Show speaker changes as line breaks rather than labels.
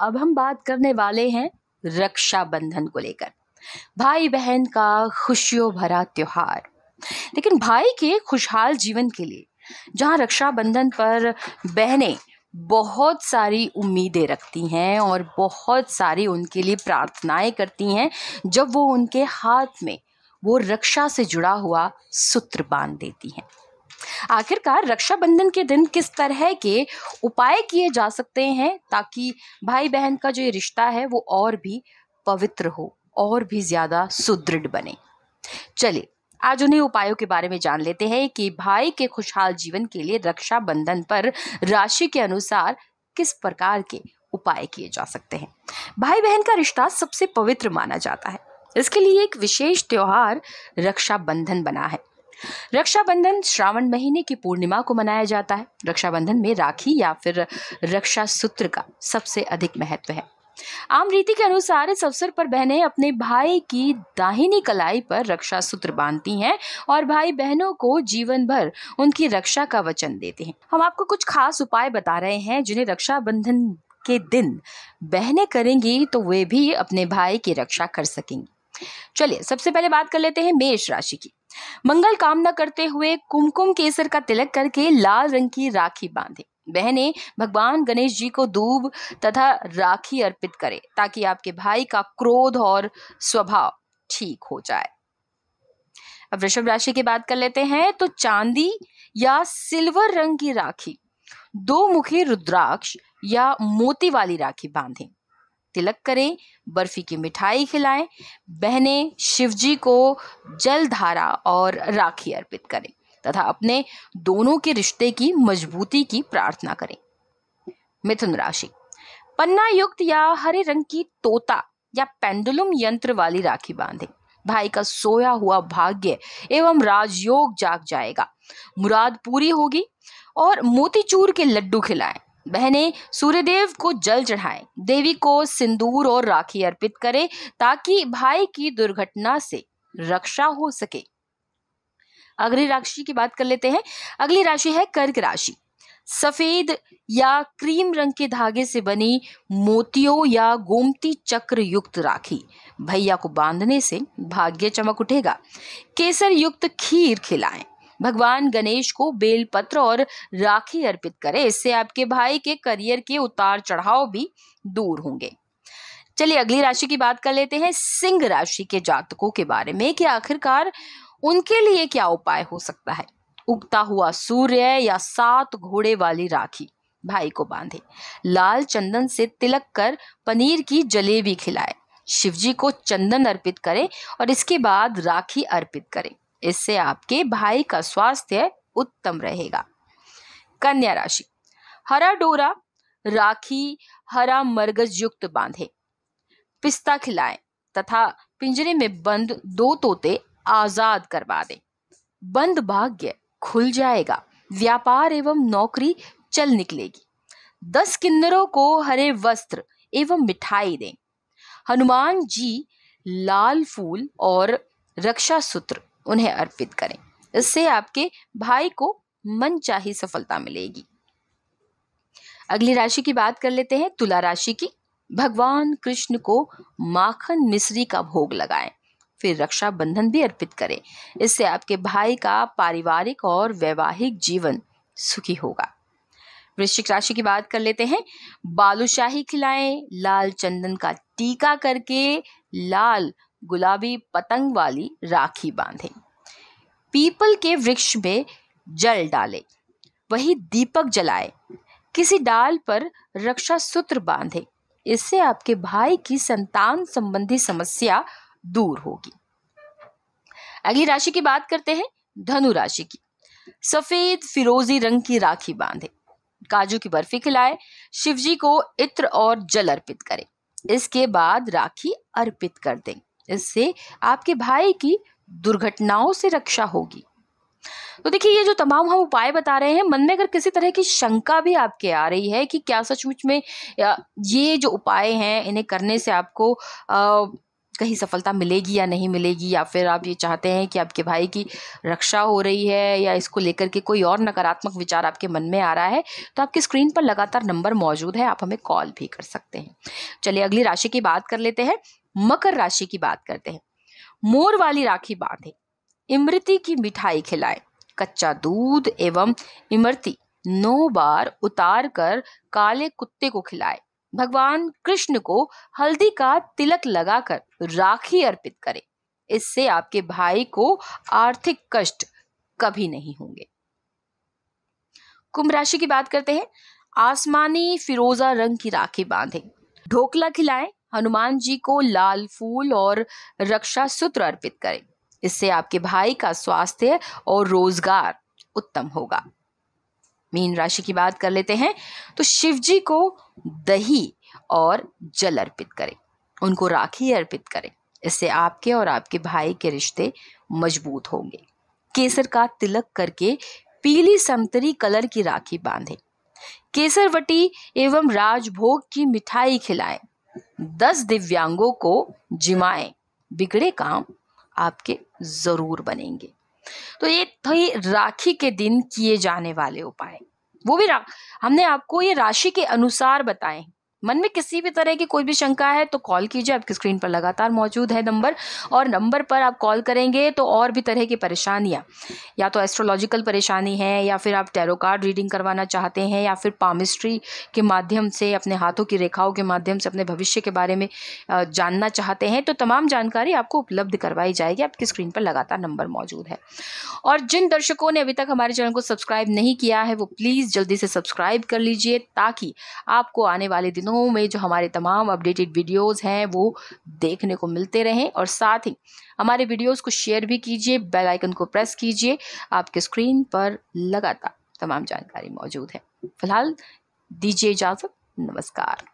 अब हम बात करने वाले हैं रक्षाबंधन को लेकर भाई बहन का खुशियों भरा त्योहार लेकिन भाई के खुशहाल जीवन के लिए जहाँ रक्षाबंधन पर बहनें बहुत सारी उम्मीदें रखती हैं और बहुत सारी उनके लिए प्रार्थनाएं करती हैं जब वो उनके हाथ में वो रक्षा से जुड़ा हुआ सूत्र बांध देती हैं आखिरकार रक्षाबंधन के दिन किस तरह के उपाय किए जा सकते हैं ताकि भाई बहन का जो ये रिश्ता है वो और भी पवित्र हो और भी ज़्यादा सुदृढ़ बने चलिए आज उन्हीं उपायों के बारे में जान लेते हैं कि भाई के खुशहाल जीवन के लिए रक्षाबंधन पर राशि के अनुसार किस प्रकार के उपाय किए जा सकते हैं भाई बहन का रिश्ता सबसे पवित्र माना जाता है इसके लिए एक विशेष त्यौहार रक्षाबंधन बना है रक्षाबंधन श्रावण महीने की पूर्णिमा को मनाया जाता है रक्षाबंधन में राखी या फिर रक्षा सूत्र का सबसे अधिक महत्व है आम रीति के अनुसार इस अवसर पर बहनें अपने भाई की दाहिनी कलाई पर रक्षा सूत्र बांधती हैं और भाई बहनों को जीवन भर उनकी रक्षा का वचन देते हैं हम आपको कुछ खास उपाय बता रहे हैं जिन्हें रक्षाबंधन के दिन बहनें करेंगी तो वे भी अपने भाई की रक्षा कर सकेंगी चलिए सबसे पहले बात कर लेते हैं मेष राशि की मंगल कामना करते हुए कुमकुम केसर का तिलक करके लाल रंग की राखी बांधे बहने भगवान गणेश जी को दूब तथा राखी अर्पित करें ताकि आपके भाई का क्रोध और स्वभाव ठीक हो जाए अब वृषभ राशि की बात कर लेते हैं तो चांदी या सिल्वर रंग की राखी दो मुखी रुद्राक्ष या मोती वाली राखी बांधें तिलक करें बर्फ़ी की मिठाई खिलाएं बहनें शिवजी को जल धारा और राखी अर्पित करें तथा अपने दोनों के रिश्ते की मजबूती की प्रार्थना करें मिथुन राशि पन्ना युक्त या हरे रंग की तोता या पेंडुलम यंत्र वाली राखी बांधें भाई का सोया हुआ भाग्य एवं राजयोग जाग जाएगा मुराद पूरी होगी और मोतीचूर के लड्डू खिलाएं बहनें सूर्यदेव को जल चढ़ाएं देवी को सिंदूर और राखी अर्पित करें ताकि भाई की दुर्घटना से रक्षा हो सके अगली राशि की बात कर लेते हैं अगली राशि है कर्क राशि सफेद या क्रीम रंग के धागे से बनी मोतियों या गोमती चक्र युक्त राखी भैया को बांधने से भाग्य चमक उठेगा केसर युक्त खीर खिलाएं भगवान गणेश को बेलपत्र और राखी अर्पित करें इससे आपके भाई के करियर के उतार चढ़ाव भी दूर होंगे चलिए अगली राशि की बात कर लेते हैं सिंह राशि के जातकों के बारे में कि आखिरकार उनके लिए क्या उपाय हो सकता है उगता हुआ सूर्य या सात घोड़े वाली राखी भाई को बांधे लाल चंदन से तिलक कर पनीर की जलेबी खिलाए शिवजी को चंदन अर्पित करें और इसके बाद राखी अर्पित करें इससे आपके भाई का स्वास्थ्य उत्तम रहेगा कन्या राशि हरा डोरा राखी हरा मरगज युक्त बांधे पिस्ता खिलाएं तथा पिंजरे में बंद दो तोते आजाद करवा दें बंद भाग्य खुल जाएगा व्यापार एवं नौकरी चल निकलेगी दस किन्नरों को हरे वस्त्र एवं मिठाई दें हनुमान जी लाल फूल और रक्षा सूत्र उन्हें अर्पित करें इससे आपके भाई को मन चाही सफलता मिलेगी अगली राशि की बात कर लेते हैं तुला राशि की भगवान कृष्ण को माखन मिश्री का भोग लगाएं फिर रक्षाबंधन भी अर्पित करें इससे आपके भाई का पारिवारिक और वैवाहिक जीवन सुखी होगा वृश्चिक राशि की बात कर लेते हैं बालूशाही खिलाएं लाल चंदन का टीका करके लाल गुलाबी पतंग वाली राखी बांधे पीपल के वृक्ष में जल डाले वही दीपक जलाए किसी डाल पर रक्षा सूत्र बांधे इससे आपके भाई की संतान संबंधी समस्या दूर होगी अगली राशि की बात करते हैं धनु राशि की सफेद फिरोजी रंग की राखी बांधे काजू की बर्फी खिलाए शिवजी को इत्र और जल अर्पित करें इसके बाद राखी अर्पित कर दें इससे आपके भाई की दुर्घटनाओं से रक्षा होगी तो देखिए ये जो तमाम हम उपाय बता रहे हैं मन में अगर किसी तरह की शंका भी आपके आ रही है कि क्या सचमुच में ये जो उपाय हैं इन्हें करने से आपको आ, कहीं सफलता मिलेगी या नहीं मिलेगी या फिर आप ये चाहते हैं कि आपके भाई की रक्षा हो रही है या इसको लेकर के कोई और नकारात्मक विचार आपके मन में आ रहा है तो आपकी स्क्रीन पर लगातार नंबर मौजूद है आप हमें कॉल भी कर सकते हैं चलिए अगली राशि की बात कर लेते हैं मकर राशि की बात करते हैं मोर वाली राखी बांधे इमृति की मिठाई खिलाए कच्चा दूध एवं इमरती नौ बार उतार कर काले कुत्ते को खिलाए भगवान कृष्ण को हल्दी का तिलक लगाकर राखी अर्पित करें इससे आपके भाई को आर्थिक कष्ट कभी नहीं होंगे कुंभ राशि की बात करते हैं आसमानी फिरोजा रंग की राखी बांधे ढोकला खिलाएं हनुमान जी को लाल फूल और रक्षा सूत्र अर्पित करें इससे आपके भाई का स्वास्थ्य और रोजगार उत्तम होगा मीन राशि की बात कर लेते हैं तो शिव जी को दही और जल अर्पित करें उनको राखी अर्पित करें इससे आपके और आपके भाई के रिश्ते मजबूत होंगे केसर का तिलक करके पीली संतरी कलर की राखी बांधें केसरवटी एवं राजभोग की मिठाई खिलाएं दस दिव्यांगों को जिमाए बिगड़े काम आपके ज़रूर बनेंगे तो ये थी तो राखी के दिन किए जाने वाले उपाय वो भी हमने आपको ये राशि के अनुसार बताए मन में किसी भी तरह की कोई भी शंका है तो कॉल कीजिए आपकी स्क्रीन पर लगातार मौजूद है नंबर और नंबर पर आप कॉल करेंगे तो और भी तरह की परेशानियाँ या तो एस्ट्रोलॉजिकल परेशानी है या फिर आप टैरो कार्ड रीडिंग करवाना चाहते हैं या फिर पामिस्ट्री के माध्यम से अपने हाथों की रेखाओं के माध्यम से अपने भविष्य के बारे में जानना चाहते हैं तो तमाम जानकारी आपको उपलब्ध करवाई जाएगी आपकी स्क्रीन पर लगातार नंबर मौजूद है और जिन दर्शकों ने अभी तक हमारे चैनल को सब्सक्राइब नहीं किया है वो प्लीज़ जल्दी से सब्सक्राइब कर लीजिए ताकि आपको आने वाले दिनों चैनलों में जो हमारे तमाम अपडेटेड वीडियोस हैं वो देखने को मिलते रहें और साथ ही हमारे वीडियोस को शेयर भी कीजिए बेल आइकन को प्रेस कीजिए आपके स्क्रीन पर लगातार तमाम जानकारी मौजूद है फिलहाल दीजिए इजाज़त नमस्कार